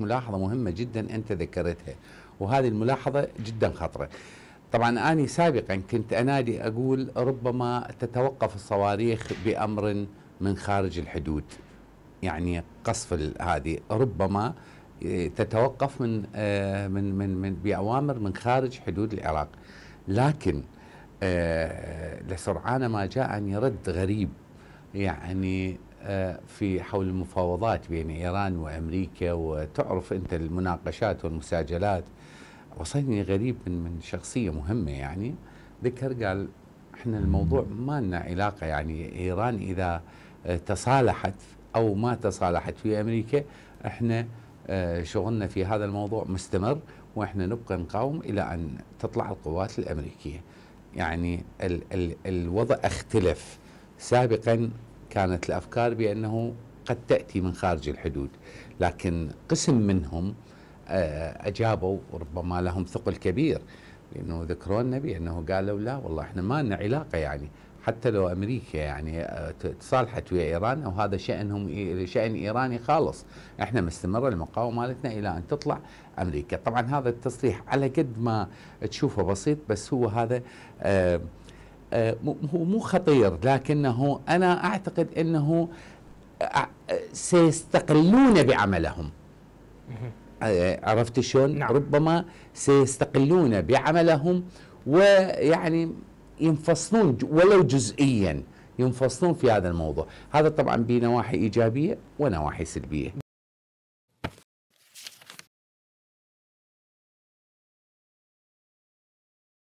ملاحظة مهمة جدا أنت ذكرتها وهذه الملاحظة جدا خطرة طبعا أنا سابقا كنت أنادي أقول ربما تتوقف الصواريخ بأمر من خارج الحدود يعني قصف هذه ربما آه، تتوقف من آه، من من من باوامر من خارج حدود العراق لكن آه، لسرعان ما جاءني رد غريب يعني في حول المفاوضات بين إيران وأمريكا وتعرف أنت المناقشات والمساجلات وصلني غريب من, من شخصية مهمة يعني ذكر قال احنا الموضوع ما لنا علاقة يعني إيران إذا تصالحت أو ما تصالحت في أمريكا احنا آه، شغلنا في هذا الموضوع مستمر واحنا نبقى نقاوم إلى أن تطلع القوات الأمريكية يعني ال ال الوضع اختلف سابقا كانت الافكار بانه قد تاتي من خارج الحدود لكن قسم منهم آه، اجابوا ربما لهم ثقل كبير لانه ذكروا لنا بانه قالوا لا والله احنا ما لنا علاقه يعني حتى لو امريكا يعني آه، تصالحت ويا ايران او هذا شانهم شان ايراني خالص، احنا مستمره المقاومه مالتنا الى ان تطلع امريكا، طبعا هذا التصريح على قد ما تشوفه بسيط بس هو هذا آه آه، هو مو خطير لكنه انا اعتقد انه آه، سيستقلون بعملهم آه، عرفت شلون نعم. ربما سيستقلون بعملهم ويعني ينفصلون ولو جزئيا ينفصلون في هذا الموضوع هذا طبعا بنواحي إيجابية ونواحي سلبية